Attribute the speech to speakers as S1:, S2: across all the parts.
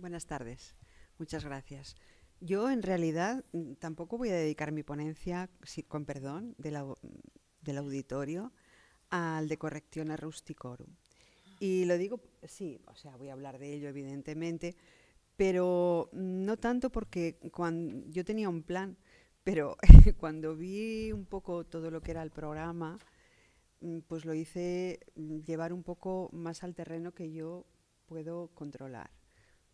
S1: Buenas tardes. Muchas gracias. Yo, en realidad, mm, tampoco voy a dedicar mi ponencia, con perdón, del auditorio al de corrección Rusticorum. Y lo digo, sí, o sea, voy a hablar de ello, evidentemente, pero no tanto porque cuando, yo tenía un plan, pero cuando vi un poco todo lo que era el programa, mm, pues lo hice llevar un poco más al terreno que yo puedo controlar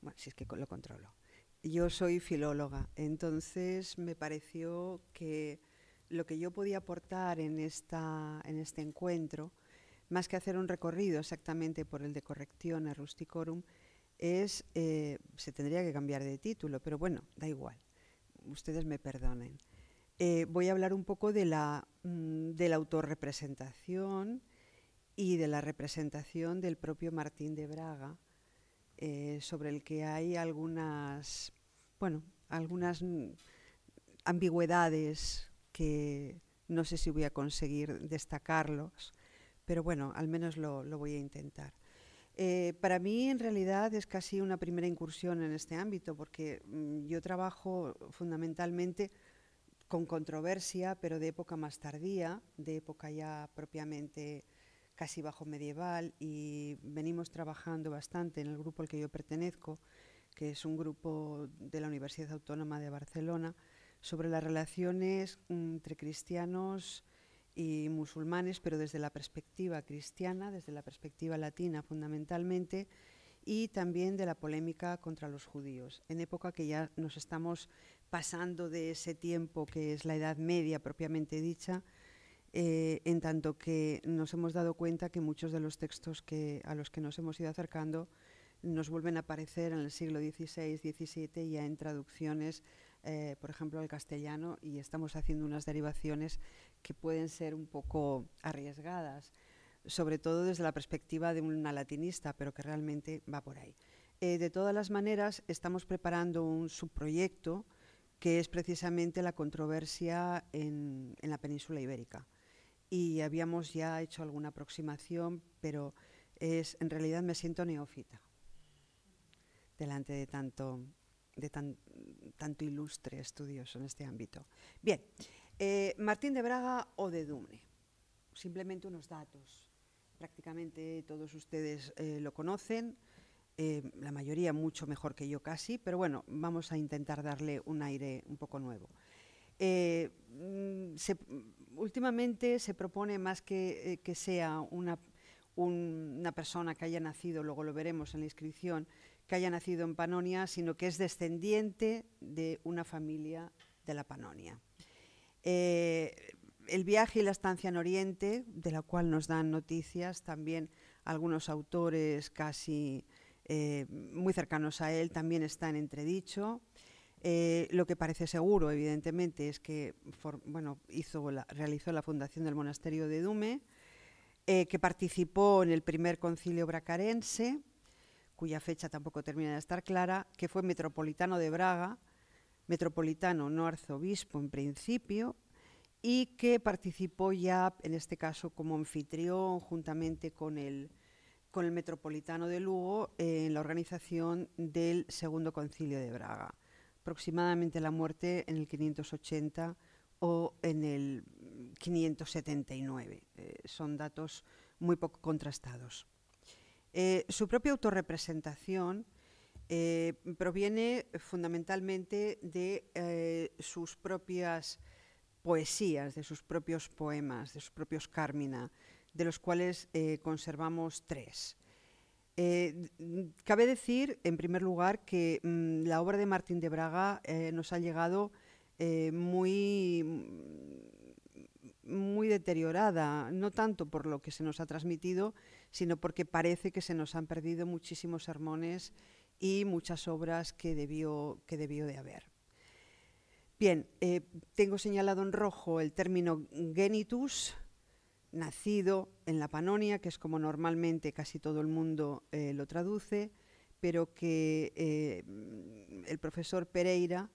S1: bueno, si es que lo controlo. Yo soy filóloga, entonces me pareció que lo que yo podía aportar en, este encuentro, más que hacer un recorrido exactamente por el de corrección a Rusticorum, es, eh, se tendría que cambiar de título, pero bueno, da igual, ustedes me perdonen. Eh, voy a hablar un poco mm, de la autorrepresentación y de la representación del propio Martín de Braga, eh, sobre el que hay algunas, bueno, algunas ambigüedades que no sé si voy a conseguir destacarlos, pero bueno, al menos lo, voy a intentar. Eh, para mí, en realidad, es casi una primera incursión en este ámbito, porque mm, yo trabajo fundamentalmente con controversia, pero de época más tardía, de época ya propiamente casi bajo medieval y venimos trabajando bastante en el grupo al que yo pertenezco, que es un grupo de la Universidad Autónoma de Barcelona, sobre las relaciones entre cristianos y musulmanes, pero desde la perspectiva cristiana, desde la perspectiva latina fundamentalmente, y también de la polémica contra los judíos, en época que ya nos estamos pasando de ese tiempo que es la Edad Media propiamente dicha, eh, en tanto que nos hemos dado cuenta que muchos de los textos a los que nos hemos ido acercando nos vuelven a aparecer en el siglo XVI, XVII ya en traducciones, eh, por ejemplo, al castellano, y estamos haciendo unas derivaciones que pueden ser un poco arriesgadas, sobre todo desde la perspectiva de una latinista, pero que realmente va por ahí. Eh, de todas las maneras, estamos preparando un subproyecto que es precisamente la controversia en la península ibérica y habíamos ya hecho alguna aproximación, pero es, en realidad me siento neófita delante de tanto, de tan, tanto ilustre estudioso en este ámbito. Bien, eh, Martín de Braga o de Dumne. Simplemente unos datos. Prácticamente todos ustedes eh, lo conocen, eh, la mayoría mucho mejor que yo casi, pero bueno, vamos a intentar darle un aire un poco nuevo. Eh, mm, últimamente se propone más que, eh, sea una, persona que haya nacido, luego lo veremos en la inscripción, que haya nacido en Panonia, sino que es descendiente de una familia de la Panonia. Eh, el viaje y la estancia en Oriente, de la cual nos dan noticias también algunos autores casi muy cercanos a él, también están entredicho. Eh, lo que parece seguro, evidentemente, es que bueno, realizó la fundación del monasterio de Dume, eh, que participó en el primer concilio bracarense, cuya fecha tampoco termina de estar clara, que fue metropolitano de Braga, metropolitano no arzobispo en principio, y que participó ya, en este caso, como anfitrión, juntamente con el, con el metropolitano de Lugo, en la organización del Segundo Concilio de Braga aproximadamente la muerte en el 580 o en el 579. Eh, son datos muy poco contrastados. Eh, su propia autorrepresentación eh, proviene fundamentalmente de sus propias poesías, de sus propios poemas, de sus propios Cármina, de los cuales conservamos tres. Eh, mm, cabe decir, en primer lugar, que mm, la obra de Martín de Braga eh, nos ha llegado eh, muy, mm, muy deteriorada, no tanto por lo que se nos ha transmitido, sino porque parece que se nos han perdido muchísimos sermones y muchas obras que debió, que debió de haber. Bien, tengo señalado en rojo el término genitus, nacido en la Panonia, que es como normalmente casi todo el mundo eh, lo traduce, pero que eh, el profesor Pereira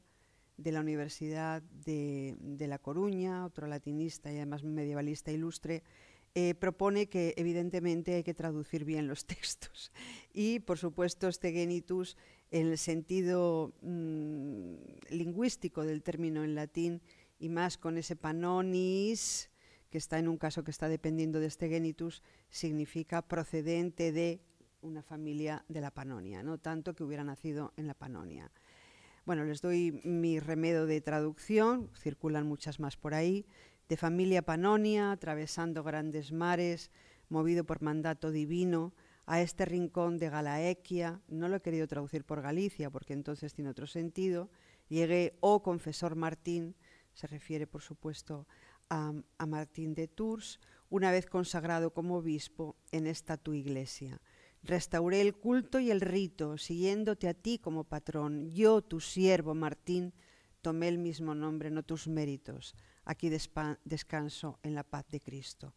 S1: de la Universidad de, La Coruña, otro latinista y además medievalista ilustre, eh, propone que evidentemente hay que traducir bien los textos. Y por supuesto este genitus, en el sentido mm, lingüístico del término en latín, y más con ese panonis, que está en un caso que está dependiendo de este genitus, significa procedente de una familia de la Panonia, no tanto que hubiera nacido en la Panonia. Bueno, les doy mi remedio de traducción, circulan muchas más por ahí, de familia Panonia, atravesando grandes mares, movido por mandato divino, a este rincón de Galaequia, no lo he querido traducir por Galicia porque entonces tiene otro sentido, llegué, oh confesor Martín, se refiere por supuesto a, Martín de Tours una vez consagrado como obispo en esta tu iglesia. Restauré el culto y el rito, siguiéndote a ti como patrón. Yo, tu siervo Martín, tomé el mismo nombre, no tus méritos. Aquí descanso en la paz de Cristo.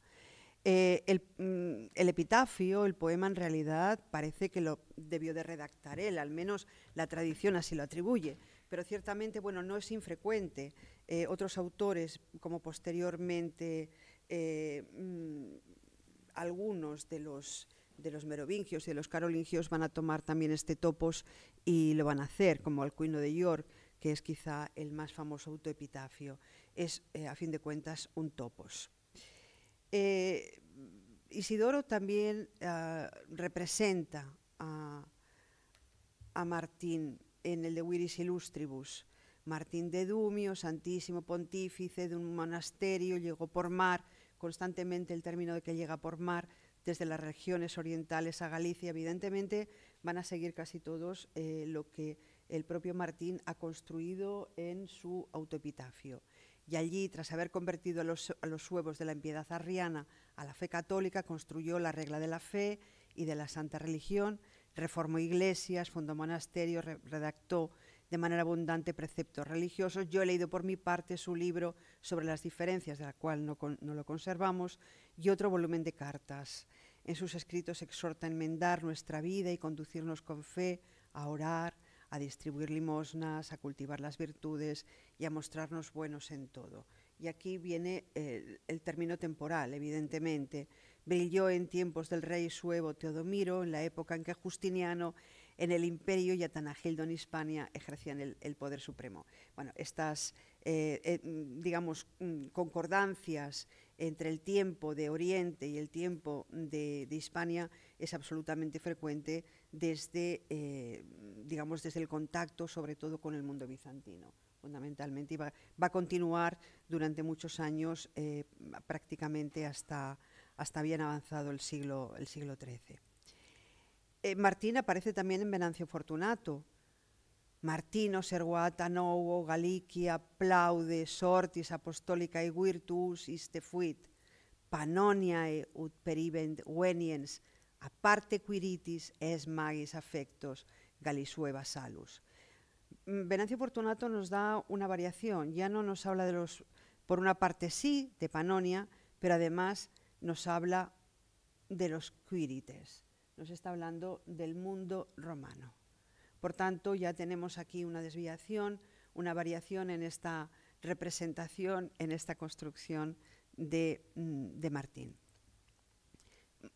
S1: Eh, el, mm, el, epitafio, el poema en realidad parece que lo debió de redactar él, al menos la tradición así lo atribuye, pero ciertamente bueno, no es infrecuente eh, otros autores, como posteriormente eh, mm, algunos de los, merovingios y de los carolingios van a tomar también este topos y lo van a hacer, como Alcuino de York, que es quizá el más famoso autoepitafio. Es, eh, a fin de cuentas, un topos. Isidoro también representa a, a Martín en el de Wiris Illustribus, Martín de Dumio, santísimo pontífice de un monasterio, llegó por mar, constantemente el término de que llega por mar desde las regiones orientales a Galicia, evidentemente van a seguir casi todos eh, lo que el propio Martín ha construido en su autoepitafio. Y allí, tras haber convertido a los, huevos suevos de la impiedad arriana a la fe católica, construyó la regla de la fe y de la santa religión, reformó iglesias, fundó monasterios, redactó de manera abundante preceptos religiosos. Yo he leído por mi parte su libro sobre las diferencias, de la cual no, lo conservamos, y otro volumen de cartas. En sus escritos exhorta a enmendar nuestra vida y conducirnos con fe a orar, a distribuir limosnas, a cultivar las virtudes y a mostrarnos buenos en todo. Y aquí viene eh, el término temporal, evidentemente. Brilló en tiempos del rey suevo Teodomiro, en la época en que Justiniano en el imperio y Atanagildo en Hispania ejercían el, poder supremo. Bueno, estas, eh, eh, mm, digamos, mm, concordancias entre el tiempo de Oriente y el tiempo de, Hispania es absolutamente frecuente desde, eh, digamos, desde el contacto, sobre todo con el mundo bizantino, fundamentalmente, y va, a continuar durante muchos años, prácticamente hasta, hasta bien avanzado el siglo, el siglo XIII eh, Martín aparece también en Venancio Fortunato. Martino, Serguata, novo Galiquia, Plaude, Sortis, Apostólica y Virtus, Istefuit, Panoniae ut peribent, Weniens, aparte quiritis es magis affectos, galisueva salus. Mm, Venancio Fortunato nos da una variación, ya no nos habla de los, por una parte sí, de Panonia, pero además nos habla de los quirites nos está hablando del mundo romano. Por tanto, ya tenemos aquí una desviación, una variación en esta representación, en esta construcción de, mm, Martín.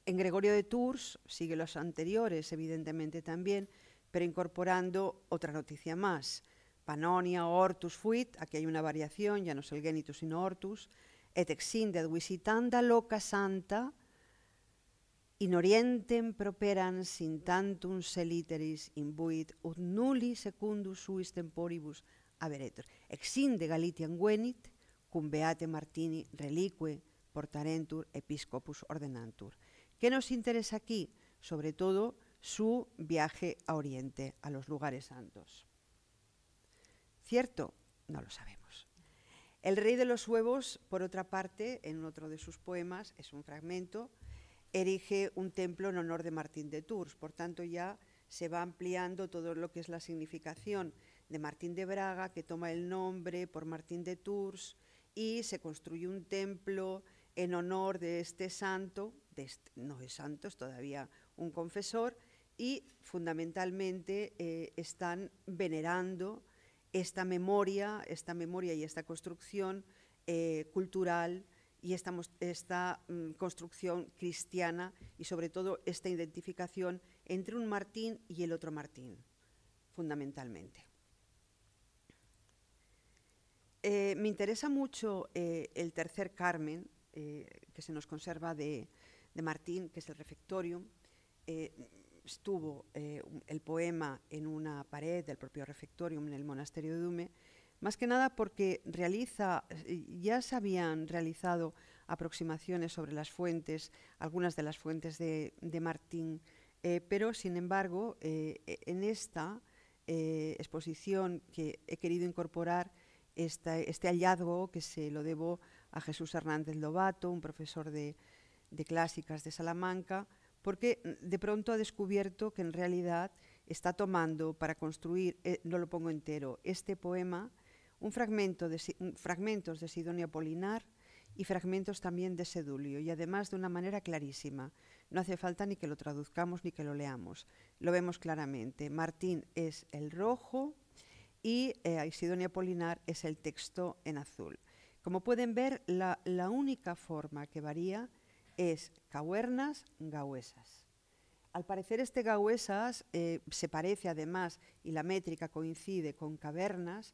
S1: En Gregorio de Tours sigue los anteriores, evidentemente también, pero incorporando otra noticia más. Panonia Ortus, fuit, aquí hay una variación, ya no es el genitus sino Ortus, et exinde visitanda loca santa, In orientem properan sin tantum seliteris imbuit ut nulli secundus suis temporibus averetur. Exinde Galitian guenit, cum beate Martini relique portarentur episcopus ordenantur. ¿Qué nos interesa aquí? Sobre todo su viaje a Oriente, a los lugares santos. ¿Cierto? No lo sabemos. El rey de los huevos, por otra parte, en otro de sus poemas, es un fragmento, erige un templo en honor de Martín de Tours. Por tanto, ya se va ampliando todo lo que es la significación de Martín de Braga, que toma el nombre por Martín de Tours, y se construye un templo en honor de este santo, de este, no es santo, es todavía un confesor, y fundamentalmente eh, están venerando esta memoria, esta memoria y esta construcción eh, cultural y esta, mm, construcción cristiana y sobre todo esta identificación entre un Martín y el otro Martín, fundamentalmente. Eh, me interesa mucho eh, el tercer Carmen, eh, que se nos conserva de, de, Martín, que es el refectorium. estuvo el poema en una pared del propio refectorium en el monasterio de Dume más que nada porque realiza, eh, ya se habían realizado aproximaciones sobre las fuentes, algunas de las fuentes de, Martín, eh, pero sin embargo eh, e, en esta exposición que he querido incorporar este hallazgo que se lo debo a Jesús Hernández Lobato, un profesor de, clásicas de Salamanca, porque mm, de pronto ha descubierto que en realidad está tomando para construir, no lo pongo entero, este poema un fragmento de, fragmentos de Sidonia Polinar y fragmentos también de Sedulio, y además de una manera clarísima. No hace falta ni que lo traduzcamos ni que lo leamos, lo vemos claramente. Martín es el rojo y eh, Sidonia Polinar es el texto en azul. Como pueden ver, la, única forma que varía es cavernas gauesas. Al parecer este gauesas eh, se parece además, y la métrica coincide con cavernas,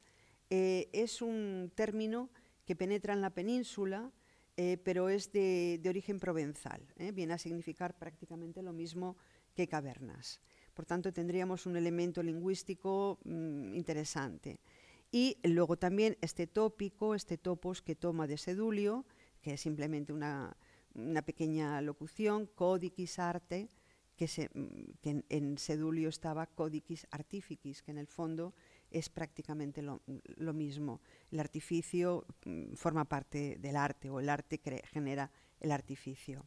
S1: eh, es un término que penetra en la península, eh, pero es de, origen provenzal. ¿eh? viene a significar prácticamente lo mismo que cavernas. Por tanto, tendríamos un elemento lingüístico mm, interesante. Y luego también este tópico, este topos que toma de Sedulio, que es simplemente una, pequeña locución, codicis arte, que, mm, en, Sedulio estaba codicis artificis, que en el fondo es prácticamente lo, mismo. El artificio mm, forma parte del arte o el arte genera el artificio.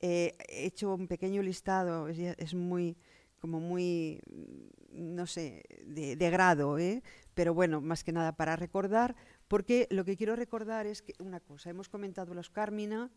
S1: Eh, he hecho un pequeño listado, es, muy como muy, mm, no sé, de, grado, ¿eh? pero bueno, más que nada para recordar, porque lo que quiero recordar es que una cosa, hemos comentado los Cármina,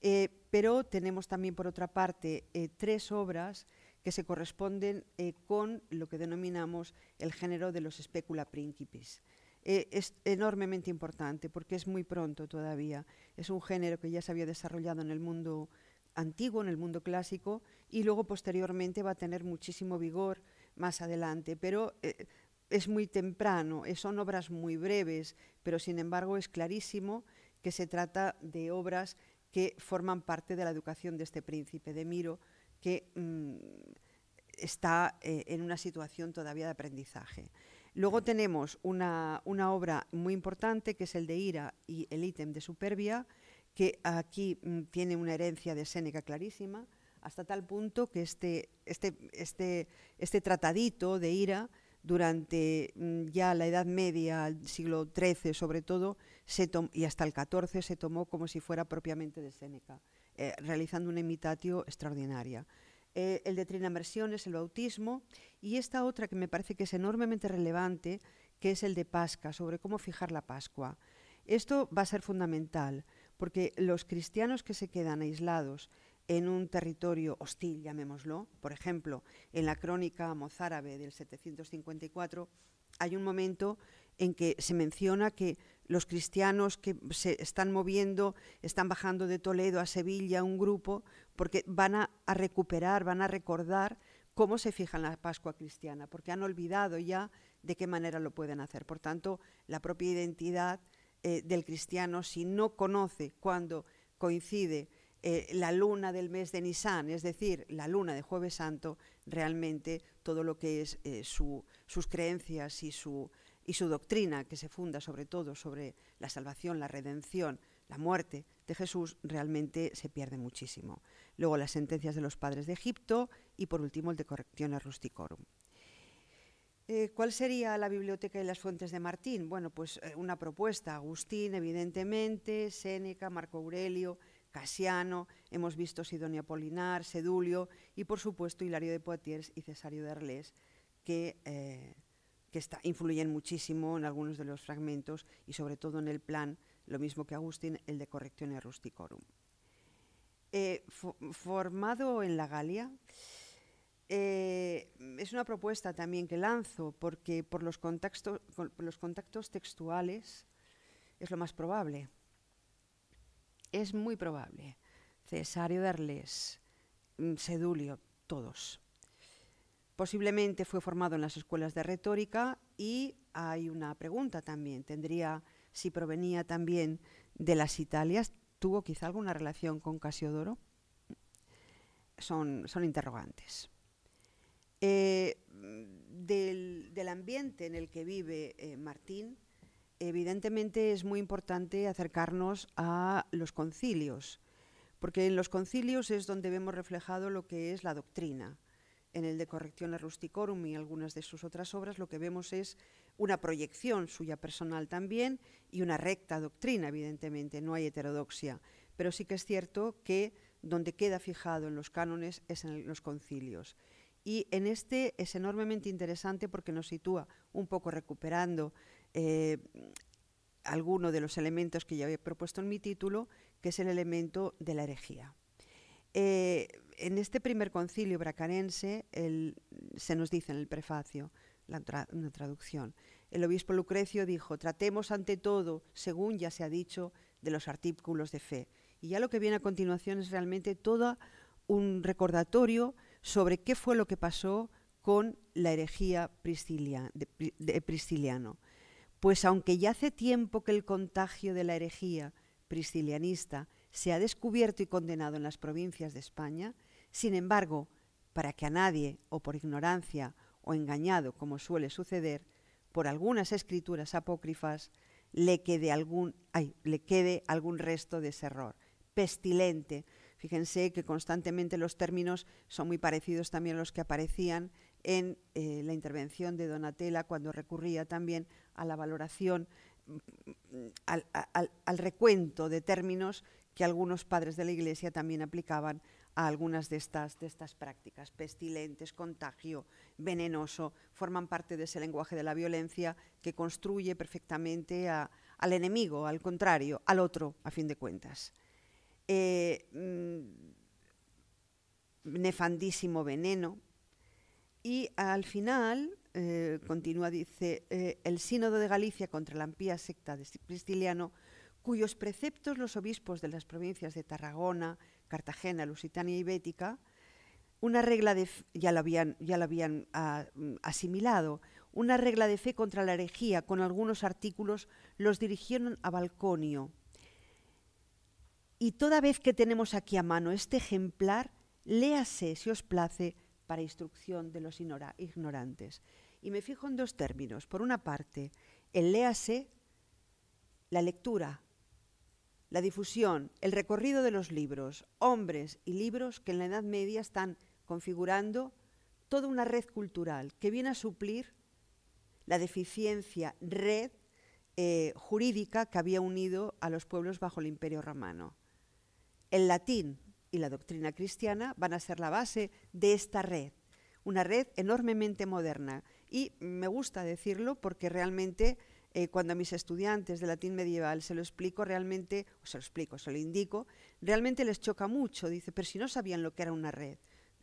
S1: eh, pero tenemos también por otra parte tres obras que se corresponden eh, con lo que denominamos el género de los especula principis. Eh, es enormemente importante porque es muy pronto todavía. Es un género que ya se había desarrollado en el mundo antiguo, en el mundo clásico, y luego posteriormente va a tener muchísimo vigor más adelante, pero eh, es muy temprano, son obras muy breves, pero sin embargo es clarísimo que se trata de obras que forman parte de la educación de este príncipe de Miro, que mm, está eh, en una situación todavía de aprendizaje. Luego tenemos una, obra muy importante que es el de Ira y el ítem de Superbia, que aquí mm, tiene una herencia de Séneca clarísima, hasta tal punto que este, este, este, este tratadito de Ira durante mm, ya la Edad Media, el siglo XIII sobre todo, y hasta el XIV se tomó como si fuera propiamente de Séneca. Eh, realizando una imitatio extraordinaria. Eh, el de Trinamersión es el bautismo, y esta otra que me parece que es enormemente relevante, que es el de Pascua, sobre cómo fijar la Pascua. Esto va a ser fundamental, porque los cristianos que se quedan aislados en un territorio hostil, llamémoslo, por ejemplo, en la crónica mozárabe del 754, hay un momento en que se menciona que los cristianos que se están moviendo, están bajando de Toledo a Sevilla un grupo, porque van a, recuperar, van a recordar cómo se fijan la Pascua cristiana, porque han olvidado ya de qué manera lo pueden hacer. Por tanto, la propia identidad eh, del cristiano, si no conoce cuando coincide eh, la luna del mes de Nissan es decir, la luna de Jueves Santo, realmente todo lo que es eh, sus creencias y su, y su doctrina, que se funda sobre todo sobre la salvación, la redención, la muerte de Jesús, realmente se pierde muchísimo. Luego las sentencias de los padres de Egipto y por último el de Correcciones Rusticorum. Eh, ¿Cuál sería la biblioteca y las fuentes de Martín? Bueno, pues eh, una propuesta, Agustín, evidentemente, Séneca, Marco Aurelio, Casiano, hemos visto Sidonio Apolinar, Sedulio y por supuesto Hilario de Poitiers y Cesario de Arles que eh, que influyen muchísimo en algunos de los fragmentos y sobre todo en el plan, lo mismo que Agustín, el de Correctione Rusticorum. Eh, formado en la Galia, eh, es una propuesta también que lanzo porque por los, por los contactos textuales es lo más probable. Es muy probable. Cesario darles, Arles, mm, Sedulio, todos. Posiblemente fue formado en las escuelas de retórica y hay una pregunta también, tendría si provenía también de las Italias, tuvo quizá alguna relación con Casiodoro. Son, interrogantes. Eh, del, ambiente en el que vive eh, Martín, evidentemente es muy importante acercarnos a los concilios, porque en los concilios es donde vemos reflejado lo que es la doctrina en el de Corrección Rusticorum y algunas de sus otras obras, lo que vemos es una proyección suya personal también y una recta doctrina, evidentemente, no hay heterodoxia. Pero sí que es cierto que donde queda fijado en los cánones es en los concilios. Y en este es enormemente interesante porque nos sitúa un poco recuperando eh, alguno de los elementos que ya había propuesto en mi título, que es el elemento de la herejía. Eh, en este primer concilio bracarense se nos dice en el prefacio, la traducción, el obispo Lucrecio dijo, tratemos ante todo, según ya se ha dicho, de los artículos de fe. Y ya lo que viene a continuación es realmente todo un recordatorio sobre qué fue lo que pasó con la herejía de, prisciliano. Pues aunque ya hace tiempo que el contagio de la herejía priscilianista se ha descubierto y condenado en las provincias de España, sin embargo, para que a nadie, o por ignorancia, o engañado, como suele suceder, por algunas escrituras apócrifas, le quede algún, le quede algún resto de ese error. Pestilente. Fíjense que constantemente los términos son muy parecidos también a los que aparecían en eh, la intervención de Donatella cuando recurría también a la valoración, mm, mm, al recuento de términos que algunos padres de la Iglesia también aplicaban a algunas de estas, de estas prácticas. Pestilentes, contagio, venenoso, forman parte de ese lenguaje de la violencia que construye perfectamente al enemigo, al contrario, al otro, a fin de cuentas. Eh, mm, nefandísimo veneno. Y al final, eh, continúa, dice, eh, el sínodo de Galicia contra la impía secta de Pristiliano cuyos preceptos los obispos de las provincias de Tarragona, Cartagena, Lusitania y Bética, una regla de ya la habían, ya la habían ah, mm, asimilado, una regla de fe contra la herejía con algunos artículos los dirigieron a Balconio. Y toda vez que tenemos aquí a mano este ejemplar, léase, si os place, para instrucción de los ignorantes. Y me fijo en dos términos. Por una parte, el léase, la lectura la difusión, el recorrido de los libros, hombres y libros que en la Edad Media están configurando toda una red cultural que viene a suplir la deficiencia red eh, jurídica que había unido a los pueblos bajo el Imperio Romano. El latín y la doctrina cristiana van a ser la base de esta red, una red enormemente moderna. Y me gusta decirlo porque realmente eh, cuando a mis estudiantes de latín medieval se lo explico realmente, o se lo explico, se lo indico, realmente les choca mucho. Dice, pero si no sabían lo que era una red,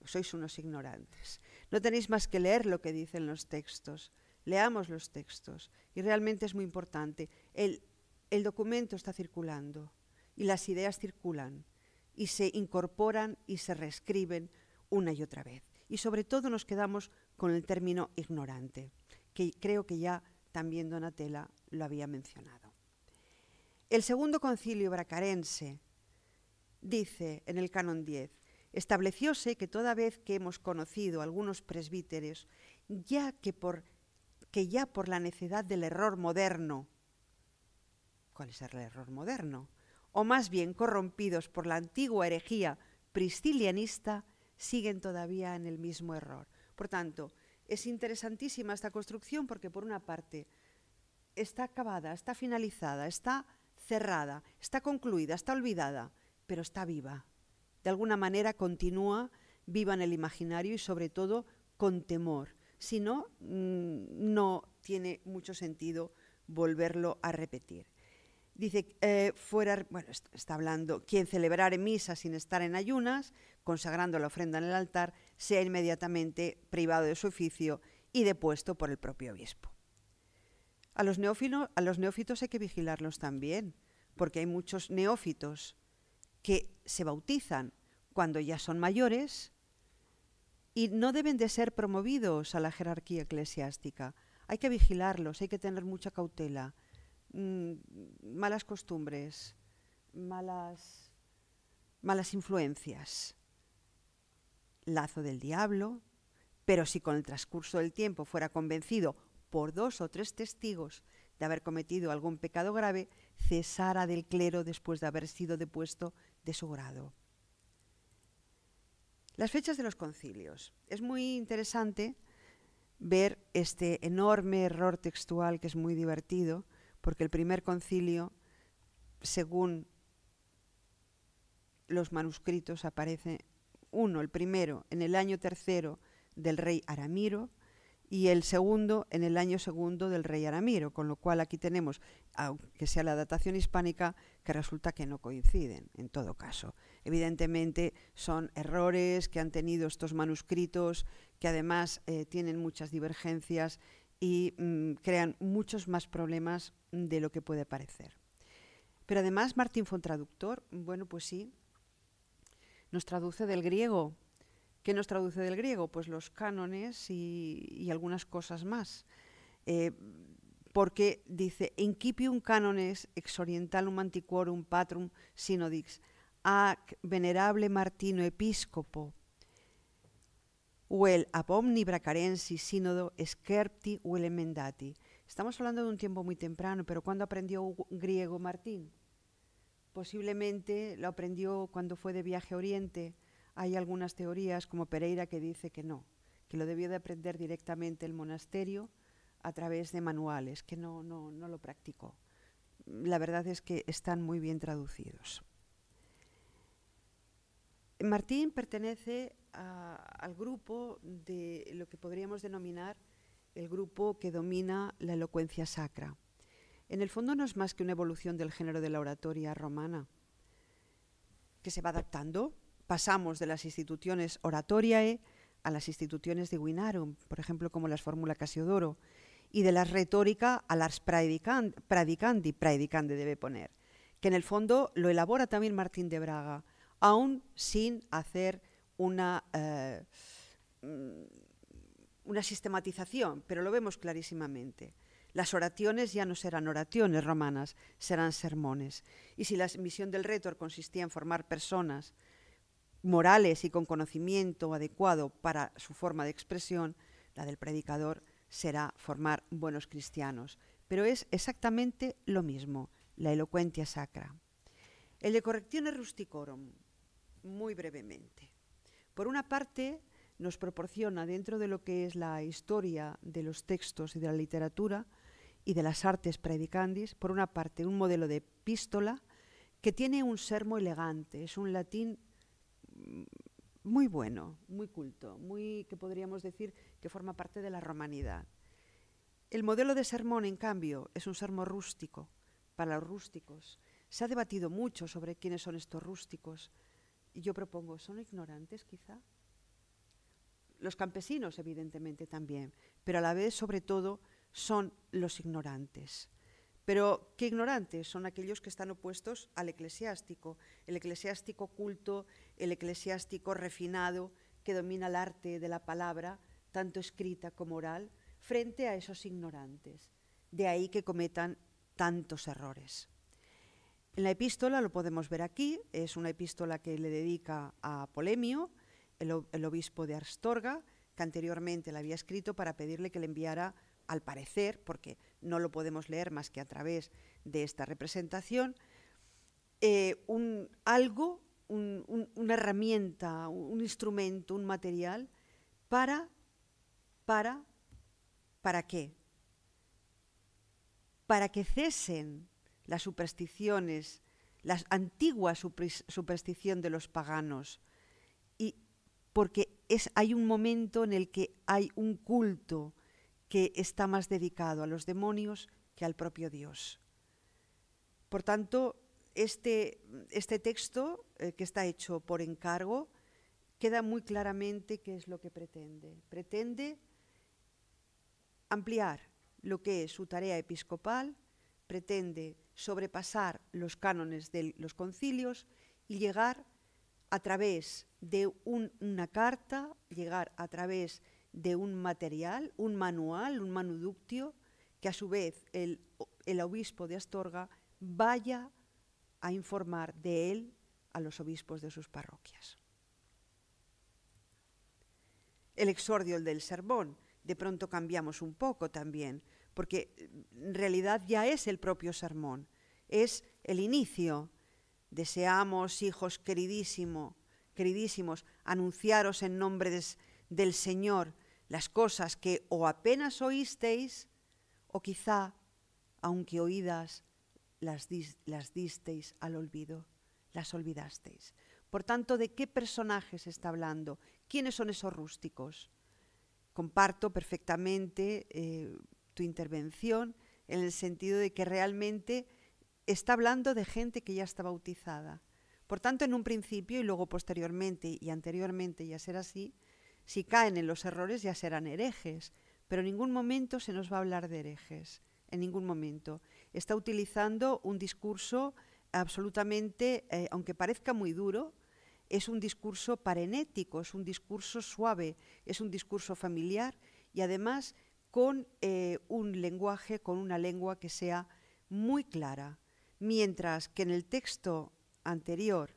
S1: sois unos ignorantes. No tenéis más que leer lo que dicen los textos. Leamos los textos. Y realmente es muy importante. el documento está circulando y las ideas circulan y se incorporan y se reescriben una y otra vez. Y sobre todo nos quedamos con el término ignorante, que creo que ya también Donatella lo había mencionado. El segundo concilio bracarense dice en el canon 10, establecióse que toda vez que hemos conocido algunos presbíteres, ya que, por, que ya por la necedad del error moderno, ¿cuál es el error moderno? O más bien corrompidos por la antigua herejía priscilianista, siguen todavía en el mismo error. Por tanto, es interesantísima esta construcción porque, por una parte, está acabada, está finalizada, está cerrada, está concluida, está olvidada, pero está viva. De alguna manera continúa viva en el imaginario y sobre todo con temor. Si no, mm, no tiene mucho sentido volverlo a repetir. Dice, eh, fuera, bueno, está hablando, quien en misa sin estar en ayunas, consagrando la ofrenda en el altar, sea inmediatamente privado de su oficio y depuesto por el propio obispo. A los, neófitos hay que vigilarlos también, porque hay muchos neófitos que se bautizan cuando ya son mayores y no deben de ser promovidos a la jerarquía eclesiástica. Hay que vigilarlos, hay que tener mucha cautela, mm, malas costumbres, malas, malas influencias lazo del diablo, pero si con el transcurso del tiempo fuera convencido por dos o tres testigos de haber cometido algún pecado grave, cesara del clero después de haber sido depuesto de su grado. Las fechas de los concilios. Es muy interesante ver este enorme error textual que es muy divertido, porque el primer concilio, según los manuscritos, aparece uno, el primero, en el año tercero del rey Aramiro y el segundo en el año segundo del rey Aramiro, con lo cual aquí tenemos, aunque sea la datación hispánica, que resulta que no coinciden en todo caso. Evidentemente son errores que han tenido estos manuscritos, que además eh, tienen muchas divergencias y mm, crean muchos más problemas de lo que puede parecer. Pero además Martín fue un traductor, bueno, pues sí, nos traduce del griego. ¿Qué nos traduce del griego? Pues los cánones y, algunas cosas más. Eh, porque dice, incipium cánones ex orientalum antiquorum patrum synodix, ac venerable Martino episcopo, uel ab omni bracarensi sínodo escerpti emendati. Estamos hablando de un tiempo muy temprano, pero ¿cuándo aprendió griego Martín? Posiblemente lo aprendió cuando fue de viaje a Oriente. Hay algunas teorías, como Pereira, que dice que no, que lo debió de aprender directamente el monasterio a través de manuales, que no, no, lo practicó. La verdad es que están muy bien traducidos. Martín pertenece al grupo de lo que podríamos denominar el grupo que domina la elocuencia sacra en el fondo no es más que una evolución del género de la oratoria romana, que se va adaptando. Pasamos de las instituciones oratoriae a las instituciones de Guinarum, por ejemplo, como las fórmula Casiodoro, y de la retórica a las praedicandi, predicandi, debe poner, que en el fondo lo elabora también Martín de Braga, aún sin hacer una... Eh, mm, una sistematización, pero lo vemos clarísimamente. Las oraciones ya no serán oraciones romanas, serán sermones. Y si la misión del rétor consistía en formar personas morales y con conocimiento adecuado para su forma de expresión, la del predicador será formar buenos cristianos. Pero es exactamente lo mismo, la elocuencia sacra. El de Correcciones Rusticorum, muy brevemente. Por una parte, nos proporciona dentro de lo que es la historia de los textos y de la literatura y de las artes predicandis, por una parte un modelo de epístola que tiene un sermo elegante, es un latín muy bueno, muy culto, muy que podríamos decir que forma parte de la romanidad. El modelo de sermón, en cambio, es un sermo rústico, para los rústicos. Se ha debatido mucho sobre quiénes son estos rústicos. Y yo propongo, ¿son ignorantes quizá? Los campesinos, evidentemente, también, pero a la vez, sobre todo, son los ignorantes. Pero, ¿qué ignorantes? Son aquellos que están opuestos al eclesiástico, el eclesiástico culto, el eclesiástico refinado, que domina el arte de la palabra, tanto escrita como oral, frente a esos ignorantes. De ahí que cometan tantos errores. En la epístola, lo podemos ver aquí, es una epístola que le dedica a Polemio, el, obispo de Arstorga, que anteriormente la había escrito para pedirle que le enviara al parecer, porque no lo podemos leer más que a través de esta representación, eh, un, algo, una herramienta, un instrumento, un material para, para, ¿para qué? Para que cesen las supersticiones, la antigua superstición de los paganos, y porque es, hay un momento en el que hay un culto, que está más dedicado a los demonios que al propio Dios. Por tanto, este, este texto, eh, que está hecho por encargo, queda muy claramente qué es lo que pretende. Pretende ampliar lo que es su tarea episcopal, pretende sobrepasar los cánones de los concilios y llegar a través de una carta, llegar a través de un material, un manual, un manuductio, que a su vez el, obispo de Astorga vaya a informar de él a los obispos de sus parroquias. El exordio del sermón, de pronto cambiamos un poco también, porque en realidad ya es el propio sermón, es el inicio. Deseamos, hijos queridísimo, queridísimos, anunciaros en nombre del Señor las cosas que o apenas oísteis o quizá, aunque oídas, las, disteis al olvido, las olvidasteis. Por tanto, ¿de qué personajes está hablando? ¿Quiénes son esos rústicos? Comparto perfectamente eh, tu intervención en el sentido de que realmente está hablando de gente que ya está bautizada. Por tanto, en un principio y luego posteriormente y anteriormente, ya será así, si caen en los errores ya serán herejes, pero en ningún momento se nos va a hablar de herejes, en ningún momento. Está utilizando un discurso absolutamente, eh, aunque parezca muy duro, es un discurso parenético, es un discurso suave, es un discurso familiar y además con eh, un lenguaje, con una lengua que sea muy clara. Mientras que en el texto anterior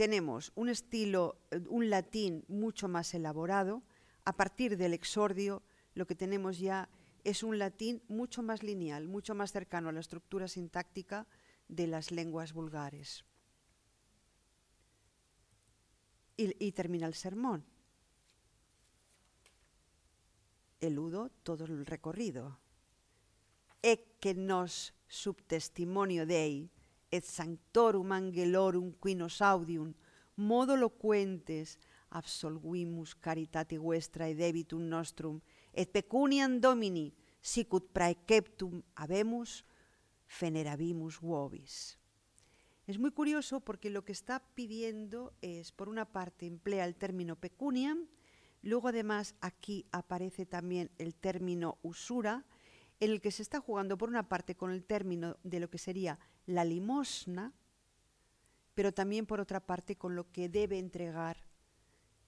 S1: tenemos un estilo, eh, un latín mucho más elaborado. A partir del exordio, lo que tenemos ya es un latín mucho más lineal, mucho más cercano a la estructura sintáctica de las lenguas vulgares. Y, termina el sermón. Eludo todo el recorrido. E que nos subtestimonio dei et sanctorum angelorum quinosaudium audium, modo loquentes, absolvimus caritati vuestra et debitum nostrum, et pecuniam Domini, sicut praeceptum habemus, fenerabimus vobis. Es muy curioso porque lo que está pidiendo es, por una parte, emplea el término pecuniam, luego además aquí aparece también el término usura, en el que se está jugando por una parte con el término de lo que sería la limosna, pero también por otra parte con lo que debe entregar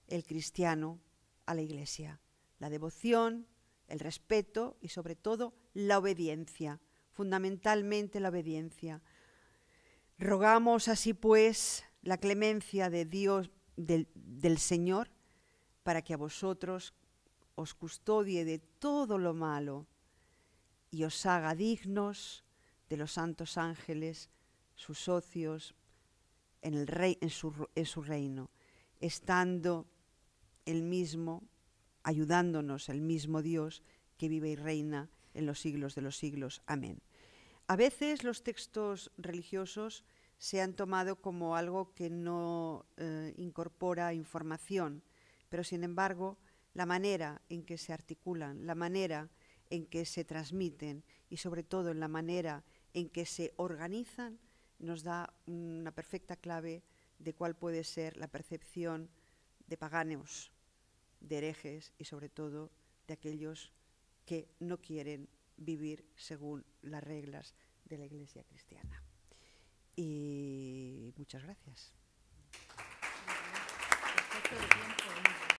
S1: el cristiano a la iglesia, la devoción, el respeto y sobre todo la obediencia, fundamentalmente la obediencia. Rogamos así pues la clemencia de Dios, del, del Señor, para que a vosotros os custodie de todo lo malo y os haga dignos de los santos ángeles, sus socios, en, el rey, en, su, reino, estando el mismo, ayudándonos el mismo Dios que vive y reina en los siglos de los siglos. Amén. A veces los textos religiosos se han tomado como algo que no eh, incorpora información, pero sin embargo la manera en que se articulan, la manera en que se transmiten y sobre todo en la manera en que se organizan nos da una perfecta clave de cuál puede ser la percepción de paganos, de herejes y sobre todo de aquellos que no quieren vivir según las reglas de la Iglesia cristiana. Y muchas gracias.